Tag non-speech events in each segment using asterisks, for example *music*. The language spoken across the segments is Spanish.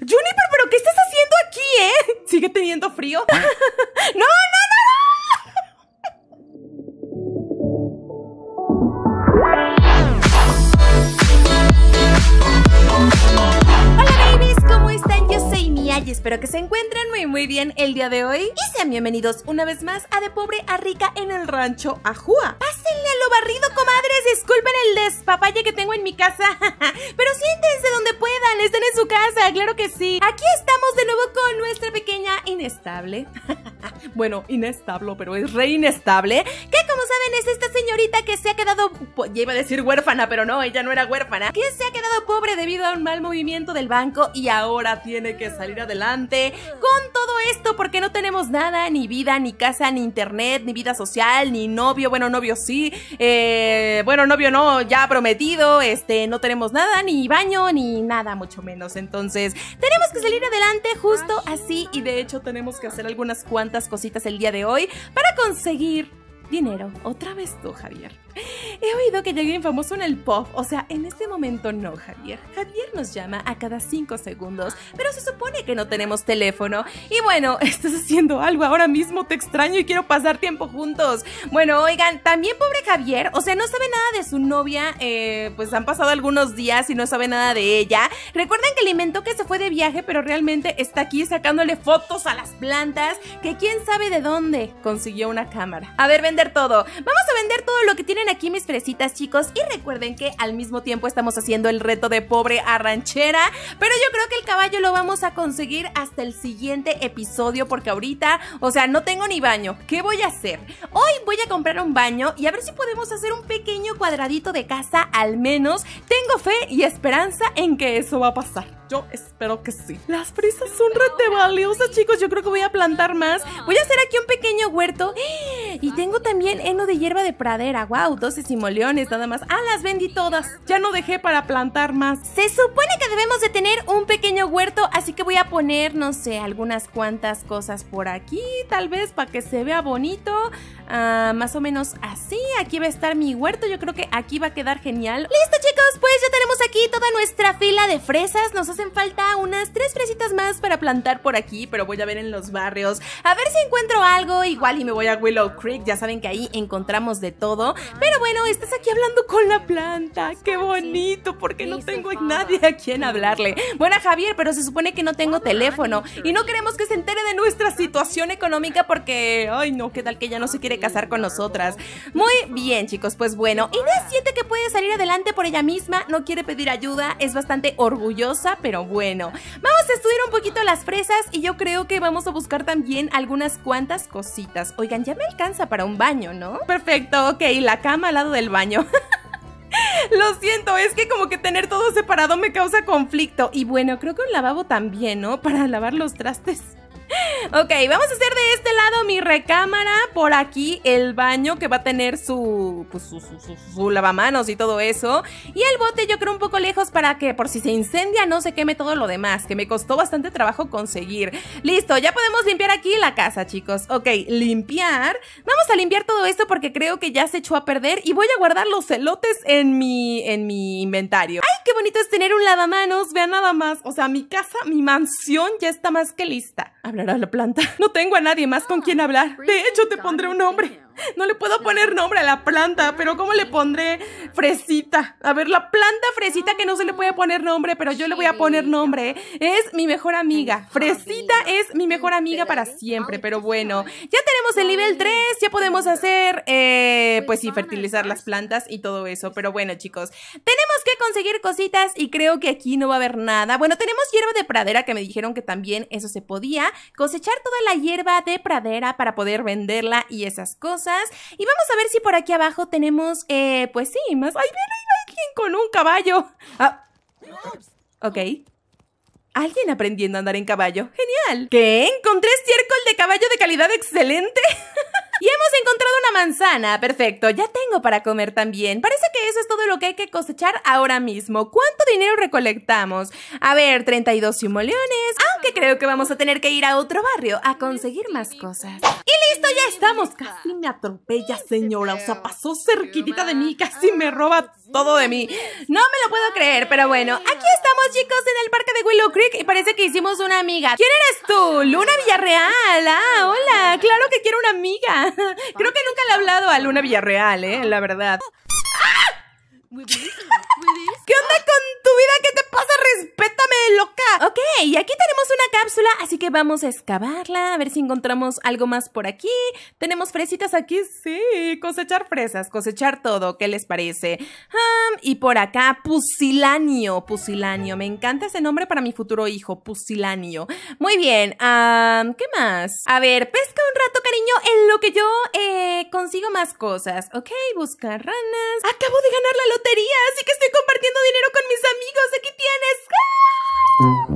Juniper, ¿pero qué estás haciendo aquí, eh? *laughs* ¿Sigue teniendo frío? Ah. *laughs* no, bien el día de hoy y sean bienvenidos una vez más a De Pobre a Rica en el Rancho Ajua. Pásenle a lo barrido, comadres, disculpen el despapalle que tengo en mi casa, *laughs* pero siéntense donde puedan, estén en su casa, claro que sí. Aquí estamos de nuevo con nuestra pequeña inestable, *laughs* bueno, inestable, pero es re inestable, que como saben es esta señorita que se ha quedado ya iba a decir huérfana, pero no, ella no era huérfana, que se ha quedado pobre debido a un mal movimiento del banco y ahora tiene que salir adelante con todo esto porque no tenemos nada, ni vida, ni casa, ni internet, ni vida social, ni novio, bueno, novio sí, eh, bueno, novio no, ya prometido, este, no tenemos nada, ni baño, ni nada, mucho menos. Entonces, tenemos que salir adelante justo así y de hecho tenemos que hacer algunas cuantas cositas el día de hoy para conseguir dinero. Otra vez tú, Javier. He oído que un famoso en el pop, o sea, en este momento no, Javier. Javier nos llama a cada 5 segundos, pero se supone que no tenemos teléfono. Y bueno, *laughs* estás haciendo algo ahora mismo, te extraño y quiero pasar tiempo juntos. Bueno, oigan, también pobre Javier, o sea, no sabe nada de su novia, eh, pues han pasado algunos días y no sabe nada de ella. Recuerden que le inventó que se fue de viaje, pero realmente está aquí sacándole fotos a las plantas, que quién sabe de dónde consiguió una cámara. A ver, vender todo. Vamos a vender todo lo que tiene aquí mis fresitas, chicos. Y recuerden que al mismo tiempo estamos haciendo el reto de pobre a ranchera. Pero yo creo que el caballo lo vamos a conseguir hasta el siguiente episodio. Porque ahorita, o sea, no tengo ni baño. ¿Qué voy a hacer? Hoy voy a comprar un baño y a ver si podemos hacer un pequeño cuadradito de casa al menos. Tengo fe y esperanza en que eso va a pasar. Yo espero que sí. Las fresas son rete valiosas, chicos. Yo creo que voy a plantar más. Voy a hacer aquí un pequeño huerto. Y tengo también heno de hierba de pradera. ¡Wow! 12 simoleones nada más. ¡Ah, las vendí todas! Ya no dejé para plantar más. Se supone que debemos de tener un pequeño huerto, así que voy a poner, no sé, algunas cuantas cosas por aquí, tal vez, para que se vea bonito. Ah, más o menos así. Aquí va a estar mi huerto. Yo creo que aquí va a quedar genial. Listo, chicos. Pues ya tenemos aquí toda nuestra fila de fresas. Nos hacen falta unas tres fresitas más para plantar por aquí, pero voy a ver en los barrios. A ver si encuentro algo, igual y me voy a Willow Creek, ya saben que ahí encontramos de todo. Pero bueno, estás aquí hablando con la planta, qué bonito, porque no tengo a nadie a quien hablarle. Bueno, Javier, pero se supone que no tengo teléfono y no queremos que se entere de nuestra situación económica porque, ay no, qué tal que ya no se quiere casar con nosotras. Muy bien, chicos, pues bueno, Inés siente que puede salir adelante por ella misma, no quiere pedir ayuda, es bastante orgullosa, pero bueno. Vamos a estudiar un poquito las fresas y yo creo que vamos a buscar también algunas cuantas cositas. Oigan, ya me alcanza para un baño, ¿no? Perfecto, ok, la cama al lado del baño. *laughs* Lo siento, es que como que tener todo separado me causa conflicto. Y bueno, creo que un lavabo también, ¿no? Para lavar los trastes. *laughs* Ok, vamos a hacer de este lado mi recámara, por aquí el baño que va a tener pues, su, su, lavamanos y todo eso. Y el bote yo creo un poco lejos para que por si se incendia no se queme todo lo demás, que me costó bastante trabajo conseguir. Listo, ya podemos limpiar aquí la casa, chicos. Ok, limpiar. Vamos a limpiar todo esto porque creo que ya se echó a perder y voy a guardar los celotes en mi, en mi inventario. ¡Ay, qué bonito es tener un lavamanos! Vean nada más. O sea, mi casa, mi mansión ya está más que lista. Hablará a la planta. No tengo a nadie más con quien hablar. De hecho, te pondré un nombre. *laughs* No le puedo poner nombre a la planta, pero ¿cómo le pondré fresita? A ver, la planta fresita que no se le puede poner nombre, pero yo le voy a poner nombre. ¿eh? Es mi mejor amiga. Fresita es mi mejor amiga para siempre, pero bueno. Ya tenemos el nivel 3, ya podemos hacer, eh, pues sí, fertilizar las plantas y todo eso. Pero bueno, chicos, tenemos que conseguir cositas y creo que aquí no va a haber nada. Bueno, tenemos hierba de pradera que me dijeron que también eso se podía. Cosechar toda la hierba de pradera para poder venderla y esas cosas. Y vamos a ver si por aquí abajo tenemos, eh, pues sí, más... ¡Ay, ven, alguien con un caballo! Ah. Ok. Alguien aprendiendo a andar en caballo. ¡Genial! ¿Qué? ¿Encontré estiércol de caballo de calidad excelente? *laughs* y hemos encontrado una manzana. Perfecto, ya tengo para comer también. Parece eso es todo lo que hay que cosechar ahora mismo. ¿Cuánto dinero recolectamos? A ver, 32 simoleones, aunque creo que vamos a tener que ir a otro barrio a conseguir más cosas. ¡Y listo, ya estamos! Casi me atropella, señora. O sea, pasó cerquitita de mí, casi me roba todo de mí. No me lo puedo creer, pero bueno, aquí estamos, chicos, en el parque de Willow Creek y parece que hicimos una amiga. ¿Quién eres tú? Luna Villarreal. Ah, hola, claro que quiero una amiga. *laughs* Creo que nunca le he hablado a Luna Villarreal, eh, la verdad. ¡Ah! ¿Qué onda con tu vida? ¿Qué te pasa? ok, y aquí tenemos una cápsula, así que vamos a excavarla, a ver si encontramos algo más por aquí. Tenemos fresitas aquí, sí, cosechar fresas, cosechar todo, ¿qué les parece? y por acá, pusilanio, pusilanio, me encanta ese nombre para mi futuro hijo, pusilanio. Muy bien, ah, ¿qué más? A ver, pesca un rato, cariño, en lo que yo eh, consigo más cosas, ¿ok? Buscar ranas. Acabo de ganar la lotería, así que estoy compartiendo dinero con mis amigos, aquí tienes. ¡Ah!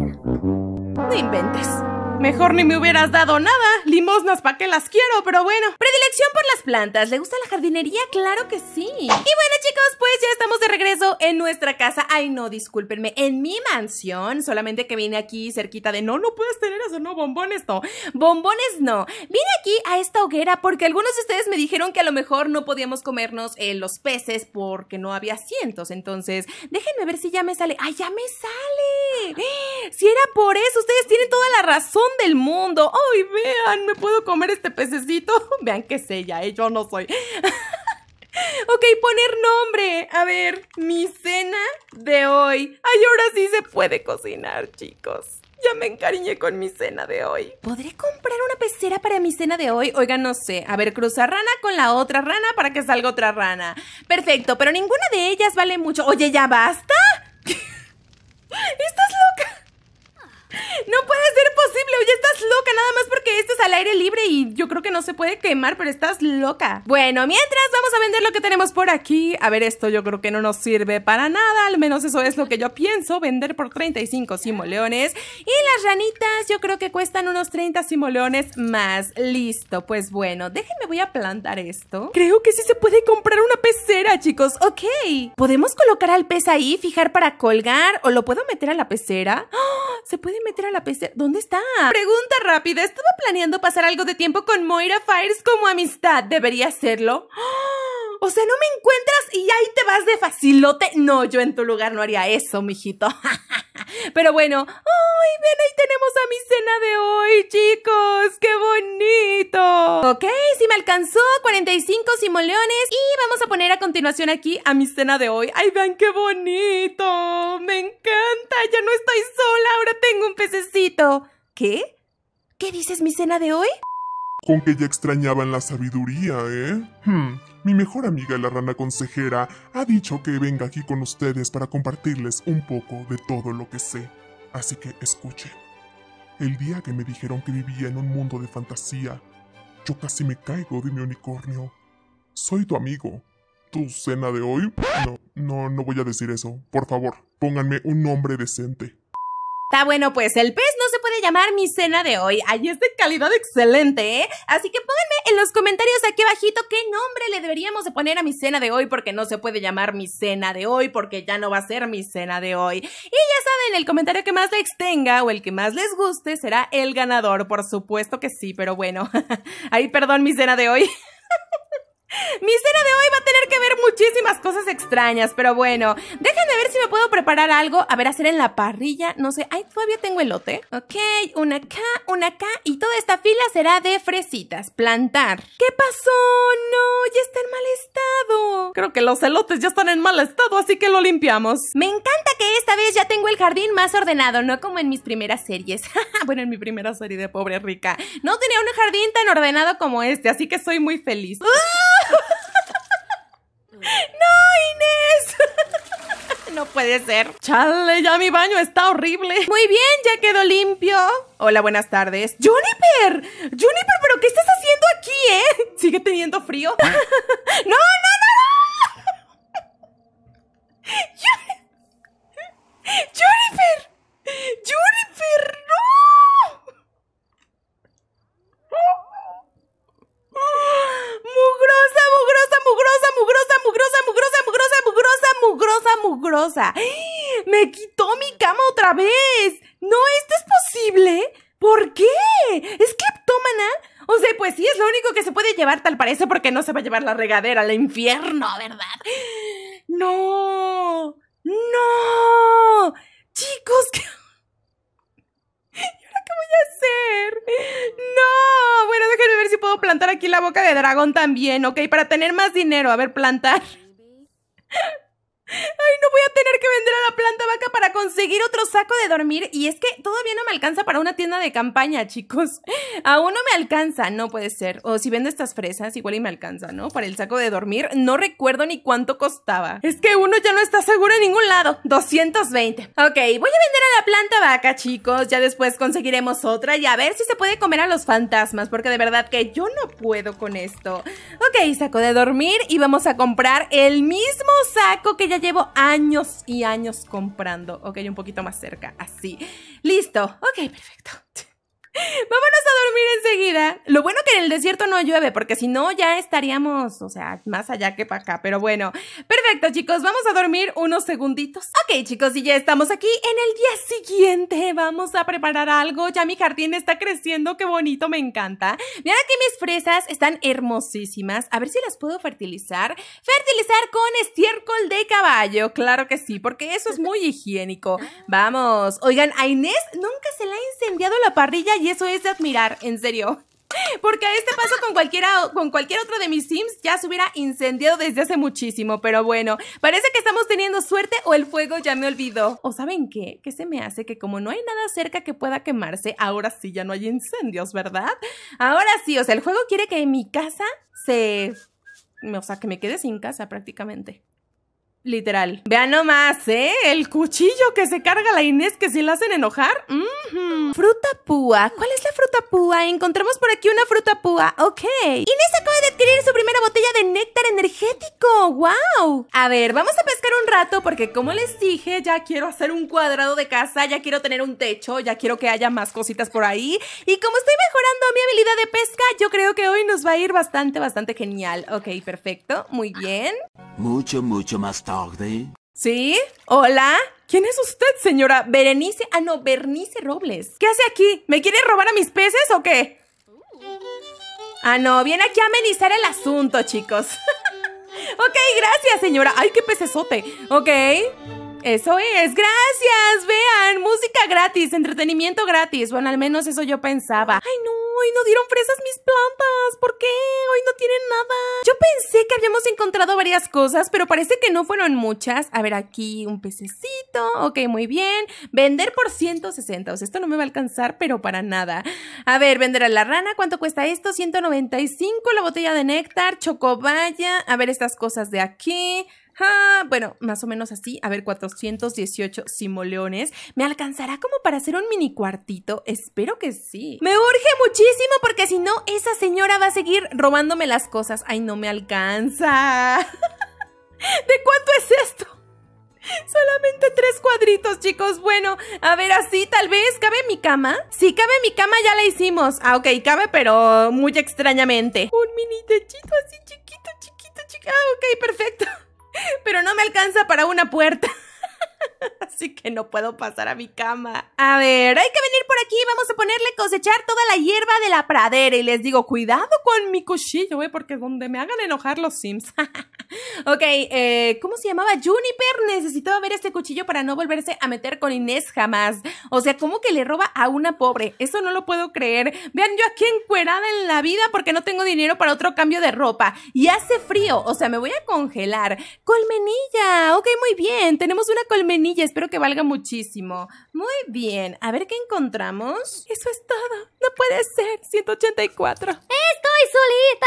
No inventes. Mejor ni me hubieras dado nada. Limosnas, ¿para qué las quiero? Pero bueno. Predilección por las plantas. ¿Le gusta la jardinería? Claro que sí. Y bueno, chicos, pues ya estamos de regreso en nuestra casa. Ay, no, discúlpenme. En mi mansión. Solamente que vine aquí cerquita de... No, no puedes tener eso. No, bombones no. Bombones no. Vine aquí a esta hoguera porque algunos de ustedes me dijeron que a lo mejor no podíamos comernos eh, los peces porque no había asientos Entonces, déjenme ver si ya me sale. ¡Ay, ya me sale! ¡Eh! Si era por eso. Ustedes tienen toda la razón del mundo. ¡Ay, vean! ¿Me puedo comer este pececito? *laughs* Vean que es ella, ¿eh? yo no soy. *laughs* ok, poner nombre. A ver, mi cena de hoy. Ay, ahora sí se puede cocinar, chicos. Ya me encariñé con mi cena de hoy. ¿Podré comprar una pecera para mi cena de hoy? Oiga, no sé. A ver, cruzar rana con la otra rana para que salga otra rana. Perfecto, pero ninguna de ellas vale mucho. Oye, ¿ya basta? *laughs* ¿Estás loca? No puede ser posible? Oye, estás loca, nada más porque esto es al aire libre y yo creo que no se puede quemar, pero estás loca. Bueno, mientras vamos a vender lo que tenemos por aquí. A ver, esto yo creo que no nos sirve para nada, al menos eso es lo que yo pienso, vender por 35 simoleones. Y las ranitas yo creo que cuestan unos 30 simoleones más. Listo, pues bueno, déjenme voy a plantar esto. Creo que sí se puede comprar una pecera, chicos. Ok. ¿Podemos colocar al pez ahí, fijar para colgar? ¿O lo puedo meter a la pecera? ¡Ah! ¿Se puede meter a la pecera? ¿Dónde está? Pregunta rápida. Estaba planeando pasar algo de tiempo con Moira Fires como amistad. ¿Debería hacerlo? *gasps* O sea, no me encuentras y ahí te vas de facilote. No, yo en tu lugar no haría eso, mijito. *laughs* Pero bueno, ¡ay! Ven, ahí tenemos a mi cena de hoy, chicos. ¡Qué bonito! Ok, si sí me alcanzó 45 simoleones y vamos a poner a continuación aquí a mi cena de hoy. ¡Ay, ven, qué bonito! ¡Me encanta! Ya no estoy sola, ahora tengo un pececito. ¿Qué? ¿Qué dices mi cena de hoy? Con que ya extrañaban la sabiduría, ¿eh? Hmm, mi mejor amiga, la rana consejera, ha dicho que venga aquí con ustedes para compartirles un poco de todo lo que sé. Así que escuche. El día que me dijeron que vivía en un mundo de fantasía, yo casi me caigo de mi unicornio. Soy tu amigo. ¿Tu cena de hoy? No, no, no voy a decir eso. Por favor, pónganme un nombre decente. Está bueno, pues el pez no se puede llamar mi cena de hoy. Ahí es de calidad excelente, ¿eh? Así que pónganme en los comentarios aquí bajito qué nombre le deberíamos de poner a mi cena de hoy porque no se puede llamar mi cena de hoy porque ya no va a ser mi cena de hoy. Y ya saben, el comentario que más les tenga o el que más les guste será el ganador, por supuesto que sí, pero bueno. Ahí *laughs* perdón mi cena de hoy. *laughs* Mi cena de hoy va a tener que ver muchísimas cosas extrañas, pero bueno, déjenme ver si me puedo preparar algo, a ver, hacer en la parrilla, no sé, ay, todavía tengo elote. Ok, una acá, una acá, y toda esta fila será de fresitas, plantar. ¿Qué pasó? No, ya está en mal estado. Creo que los elotes ya están en mal estado, así que lo limpiamos. Me encanta que esta vez ya tengo el jardín más ordenado, no como en mis primeras series. *laughs* bueno, en mi primera serie de pobre rica. No tenía un jardín tan ordenado como este, así que soy muy feliz. ¡Ah! puede ser. Chale, ya mi baño está horrible. Muy bien, ya quedó limpio. Hola, buenas tardes. ¡Juniper! ¡Juniper, pero qué estás haciendo aquí, eh! *laughs* ¿Sigue teniendo frío? ¿Ah? *laughs* ¡No, no, no! *laughs* ¡Juniper! ¡Juniper! ¡Juniper, no! Mugrosa, mugrosa, mugrosa, mugrosa, mugrosa, mugrosa, mugrosa, mugrosa, mugrosa, mugrosa. Me quitó mi cama otra vez. No, esto es posible. ¿Por qué? ¿Es cleptómana? O sea, pues sí, es lo único que se puede llevar, tal parece, porque no se va a llevar la regadera al infierno, ¿verdad? No. No. Chicos, *laughs* ¿qué? ¿qué voy a hacer? No, bueno, déjenme ver si puedo plantar aquí la boca de dragón también, ¿ok? Para tener más dinero, a ver, plantar. Ay, no voy a tener que vender a la planta vaca para conseguir otro saco de dormir. Y es que todavía no me alcanza para una tienda de campaña, chicos. A *laughs* uno me alcanza, no puede ser. O si vendo estas fresas, igual y me alcanza, ¿no? Para el saco de dormir, no recuerdo ni cuánto costaba. Es que uno ya no está seguro en ningún lado. 220. Ok, voy a vender a la planta vaca, chicos. Ya después conseguiremos otra y a ver si se puede comer a los fantasmas, porque de verdad que yo no puedo con esto. Ok, saco de dormir y vamos a comprar el mismo saco que ya llevo años y años comprando. Ok, un poquito más cerca, así. Listo. Ok, perfecto. Vámonos a dormir enseguida. Lo bueno que en el desierto no llueve, porque si no ya estaríamos, o sea, más allá que para acá. Pero bueno, perfecto chicos, vamos a dormir unos segunditos. Ok chicos, y ya estamos aquí. En el día siguiente vamos a preparar algo. Ya mi jardín está creciendo, qué bonito, me encanta. mira aquí mis fresas, están hermosísimas. A ver si las puedo fertilizar. Fertilizar con estiércol de caballo, claro que sí, porque eso es muy higiénico. *laughs* Vamos, oigan, a Inés nunca se le ha incendiado la parrilla y eso es de admirar, en serio. *laughs* Porque a este paso con con cualquier otro de mis Sims ya se hubiera incendiado desde hace muchísimo, pero bueno, parece que estamos teniendo suerte o el fuego ya me olvidó. ¿O saben qué? Que se me hace que como no hay nada cerca que pueda quemarse, ahora sí ya no hay incendios, ¿verdad? Ahora sí, o sea, el juego quiere que mi casa se o sea, que me quede sin casa prácticamente. Literal. Vean nomás, ¿eh? El cuchillo que se carga la Inés que se la hacen enojar fruta púa. ¿Cuál es la fruta púa? Encontramos por aquí una fruta púa. Ok. Inés acaba de adquirir su primera botella de néctar energético. ¡Wow! A ver, vamos a pescar un rato porque como les dije, ya quiero hacer un cuadrado de casa, ya quiero tener un techo, ya quiero que haya más cositas por ahí. Y como estoy mejorando mi habilidad de pesca, yo creo que hoy nos va a ir bastante, bastante genial. Ok, perfecto. Muy bien. Mucho, mucho más tarde. ¿Sí? ¿Hola? ¿Quién es usted, señora Berenice? Ah, no, Bernice Robles. ¿Qué hace aquí? ¿Me quiere robar a mis peces o qué? Ah, no, viene aquí a amenizar el asunto, chicos. *laughs* ok, gracias, señora. Ay, qué pecesote. Ok. Eso es, gracias, vean, música gratis, entretenimiento gratis. Bueno, al menos eso yo pensaba. Ay, no, Hoy no dieron fresas mis plantas. ¿Por qué? Hoy no tienen nada. Yo pensé que habíamos encontrado varias cosas, pero parece que no fueron muchas. A ver, aquí un pececito. Ok, muy bien. Vender por 160. O sea, esto no me va a alcanzar, pero para nada. A ver, vender a la rana. ¿Cuánto cuesta esto? 195 la botella de néctar, chocobaya. A ver estas cosas de aquí. Ah, bueno, más o menos así. A ver, 418 simoleones. ¿Me alcanzará como para hacer un mini cuartito? Espero que sí. Me urge muchísimo porque si no, esa señora va a seguir robándome las cosas. Ay, no me alcanza. *laughs* ¿De cuánto es esto? Solamente tres cuadritos, chicos. Bueno, a ver, así tal vez. ¿Cabe mi cama? Sí, cabe mi cama, ya la hicimos. Ah, ok, cabe, pero muy extrañamente. Un mini techito así chiquito, chiquito, chiquito. Ah, ok, perfecto. *laughs* pero no me alcanza para una puerta. *laughs* Así que no puedo pasar a mi cama. A ver, hay que venir por aquí. Vamos a ponerle cosechar toda la hierba de la pradera. Y les digo, cuidado con mi cuchillo, güey, eh, porque donde me hagan enojar los Sims. *laughs* ok, eh, ¿cómo se llamaba? Juniper necesitaba ver este cuchillo para no volverse a meter con Inés jamás. O sea, ¿cómo que le roba a una pobre? Eso no lo puedo creer. Vean, yo aquí encuerada en la vida porque no tengo dinero para otro cambio de ropa. Y hace frío, o sea, me voy a congelar. Colmenilla, ok, muy bien. Tenemos una colmenilla, espero que valga muchísimo. Muy bien, a ver qué encontramos. Eso es todo, no puede ser, 184. Estoy solita,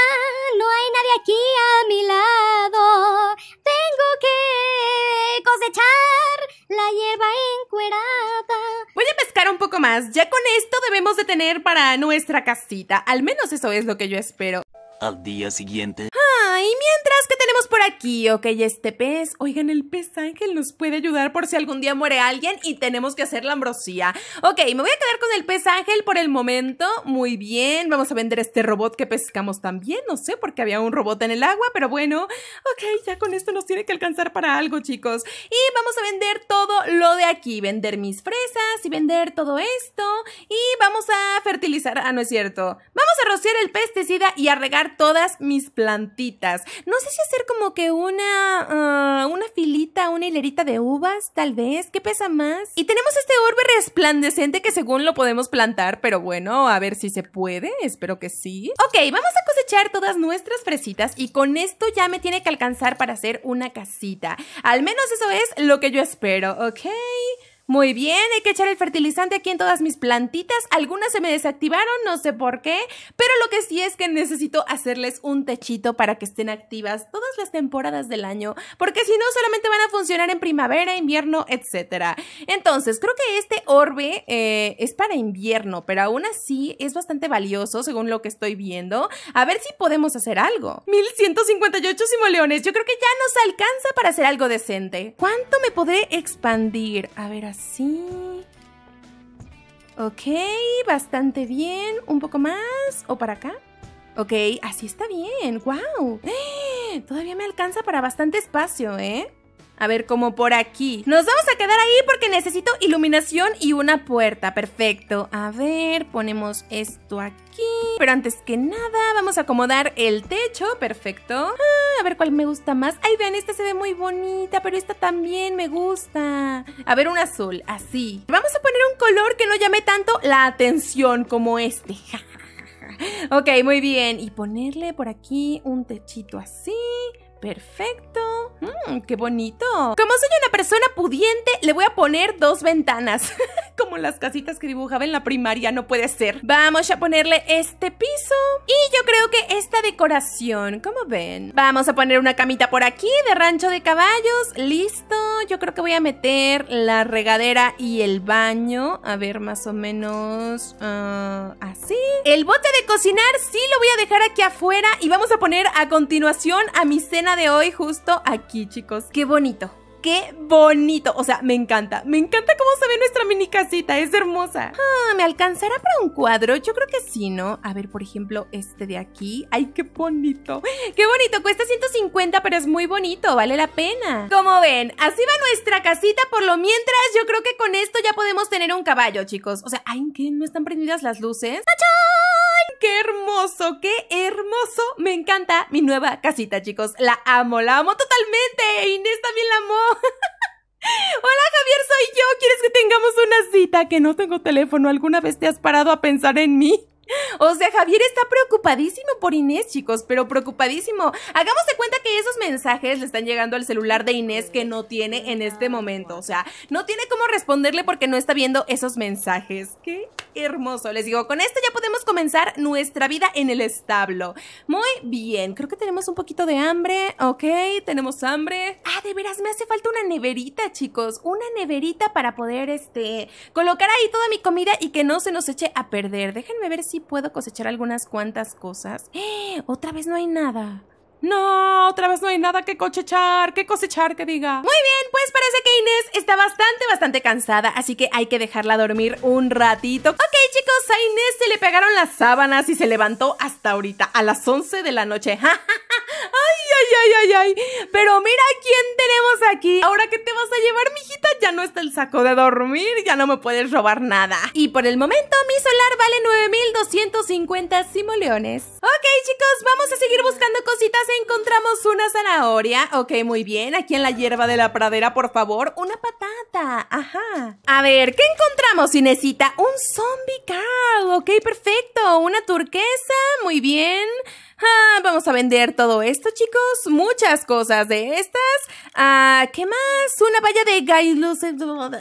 no hay nadie aquí a mi lado tengo que cosechar la hierba encuerada. Voy a pescar un poco más, ya con esto debemos de tener para nuestra casita, al menos eso es lo que yo espero. Al día siguiente... ¡Ah! y mientras que tenemos por aquí, ok, este pez, oigan, el pez ángel nos puede ayudar por si algún día muere alguien y tenemos que hacer la ambrosía. Ok, me voy a quedar con el pez ángel por el momento, muy bien, vamos a vender este robot que pescamos también, no sé, por qué había un robot en el agua, pero bueno, ok, ya con esto nos tiene que alcanzar para algo, chicos. Y vamos a vender todo lo de aquí, vender mis fresas y vender todo esto, y vamos a fertilizar, ah, no es cierto, vamos a rociar el pesticida y a regar todas mis plantitas no sé si hacer como que una, ah, una filita, una hilerita de uvas, tal vez. ¿Qué pesa más? Y tenemos este orbe resplandecente que según lo podemos plantar, pero bueno, a ver si se puede. Espero que sí. Ok, vamos a cosechar todas nuestras fresitas y con esto ya me tiene que alcanzar para hacer una casita. Al menos eso es lo que yo espero, ¿ok? Muy bien, hay que echar el fertilizante aquí en todas mis plantitas. Algunas se me desactivaron, no sé por qué, pero lo que sí es que necesito hacerles un techito para que estén activas todas las temporadas del año, porque si no solamente van a funcionar en primavera, invierno, etc. Entonces, creo que este orbe eh, es para invierno, pero aún así es bastante valioso según lo que estoy viendo. A ver si podemos hacer algo. 1158 simoleones, yo creo que ya nos alcanza para hacer algo decente. ¿Cuánto me podré expandir? A ver, así. Sí. Ok, bastante bien. Un poco más. ¿O para acá? Ok, así está bien. ¡Wow! ¡Eh! Todavía me alcanza para bastante espacio, ¿eh? A ver, como por aquí. Nos vamos a quedar ahí porque necesito iluminación y una puerta. Perfecto. A ver, ponemos esto aquí. Pero antes que nada, vamos a acomodar el techo. Perfecto. Ah, a ver cuál me gusta más. Ay, vean, esta se ve muy bonita, pero esta también me gusta. A ver, un azul, así. Vamos a poner un color que no llame tanto la atención como este. *laughs* ok, muy bien. Y ponerle por aquí un techito así. Perfecto. Mmm, qué bonito. Como soy una persona pudiente, le voy a poner dos ventanas. *laughs* como las casitas que dibujaba en la primaria, no puede ser. Vamos a ponerle este piso y yo creo que esta decoración, como ven? Vamos a poner una camita por aquí de rancho de caballos, listo. Yo creo que voy a meter la regadera y el baño, a ver, más o menos ah, así. El bote de cocinar sí lo voy a dejar aquí afuera y vamos a poner a continuación a mi cena de hoy justo aquí, chicos. ¡Qué bonito! qué bonito. O sea, me encanta. Me encanta cómo se ve nuestra mini casita. Es hermosa. Ah, ¿me alcanzará para un cuadro? Yo creo que sí, ¿no? A ver, por ejemplo, este de aquí. Ay, qué bonito. Qué bonito. Cuesta 150, pero es muy bonito. Vale la pena. Como ven, así va nuestra casita. Por lo mientras, yo creo que con esto ya podemos tener un caballo, chicos. O sea, ay, ¿qué? ¿No están prendidas las luces? ¡Tachán! qué hermoso, qué hermoso. Me encanta mi nueva casita, chicos. La amo, la amo totalmente. Inés también la amó. *laughs* Hola Javier, soy yo. ¿Quieres que tengamos una cita? Que no tengo teléfono. ¿Alguna vez te has parado a pensar en mí? O sea, Javier está preocupadísimo por Inés, chicos, pero preocupadísimo. Hagamos de cuenta que esos mensajes le están llegando al celular de Inés que no tiene en este momento. O sea, no tiene cómo responderle porque no está viendo esos mensajes. Qué hermoso. Les digo, con esto ya podemos comenzar nuestra vida en el establo. Muy bien, creo que tenemos un poquito de hambre. Ok, tenemos hambre. Ah, de veras, me hace falta una neverita, chicos. Una neverita para poder, este, colocar ahí toda mi comida y que no se nos eche a perder. Déjenme ver si sí puedo cosechar algunas cuantas cosas. ¡Eh! Otra vez no hay nada. No, otra vez no hay nada que cosechar, que cosechar que diga. Muy bien, pues parece que Inés está bastante, bastante cansada, así que hay que dejarla dormir un ratito. Ok chicos, a Inés se le pegaron las sábanas y se levantó hasta ahorita, a las 11 de la noche. *laughs* ay, ay, ay. ay. Pero mira quién tenemos aquí. Ahora que te vas a llevar, mijita, ya no está el saco de dormir, ya no me puedes robar nada. Y por el momento, mi solar vale 9250 simoleones. Ok, chicos, vamos a seguir buscando cositas. Encontramos una zanahoria. Ok, muy bien. Aquí en la hierba de la pradera, por favor. Una patata. Ajá. A ver, ¿qué encontramos, Inesita? Un zombie car. Ok, perfecto. Una turquesa. Muy bien. Ah, vamos a vender todo esto, chicos. Muchas cosas de estas. Ah, ¿qué más? Una valla de gailus eh,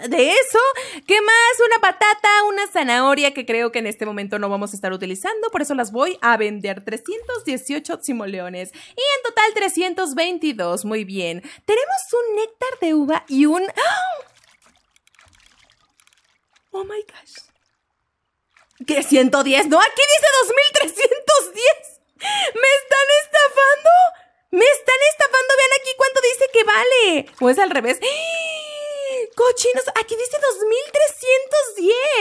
de eso. ¿Qué más? Una patata, una zanahoria que creo que en este momento no vamos a estar utilizando. Por eso las voy a vender. 318 simoleones. Y en total 322. Muy bien. Tenemos un néctar de uva y un... ¡Ah! ¡Oh, my gosh! ¿Qué? ¿110? No, aquí dice 2310. ¿Me están estafando? ¿Me están estafando? Vean aquí cuánto dice que vale. O es al revés. ¡Ah! Cochinos, aquí dice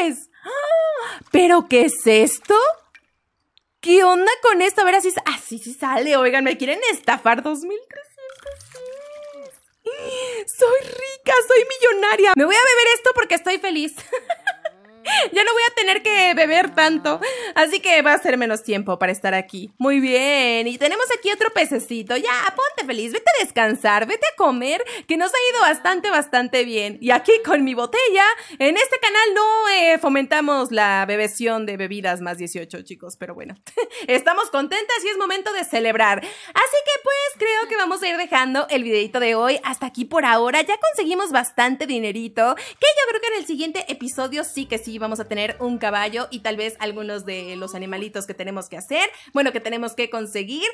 2310. ¡Ah! ¿Pero qué es esto? ¿Qué onda con esto? A ver, así, así sí sale. Oigan, me quieren estafar 2310. Soy rica, soy millonaria. Me voy a beber esto porque estoy feliz. *laughs* *laughs* ya no voy a tener que beber tanto, así que va a ser menos tiempo para estar aquí. Muy bien, y tenemos aquí otro pececito. Ya, ponte feliz, vete a descansar, vete a comer, que nos ha ido bastante, bastante bien. Y aquí con mi botella, en este canal no eh, fomentamos la bebeción de bebidas más 18, chicos, pero bueno, *laughs* estamos contentas y es momento de celebrar. Así que pues creo que vamos a ir dejando el videito de hoy hasta aquí por ahora. Ya conseguimos bastante dinerito, que yo creo que en el siguiente episodio sí que sí vamos a tener un caballo y tal vez algunos de los animalitos que tenemos que hacer, bueno, que tenemos que conseguir.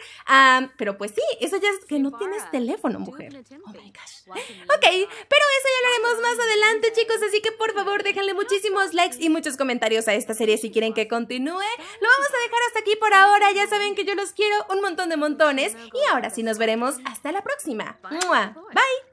pero pues sí, eso ya es que no tienes teléfono, mujer. Oh my gosh. Ok, pero eso ya lo haremos más adelante, chicos, así que por favor déjenle muchísimos likes y muchos comentarios a esta serie si quieren que continúe. Lo vamos a dejar hasta aquí por ahora, ya saben que yo los quiero un montón de montones y ahora sí nos nos veremos hasta la próxima. Bye.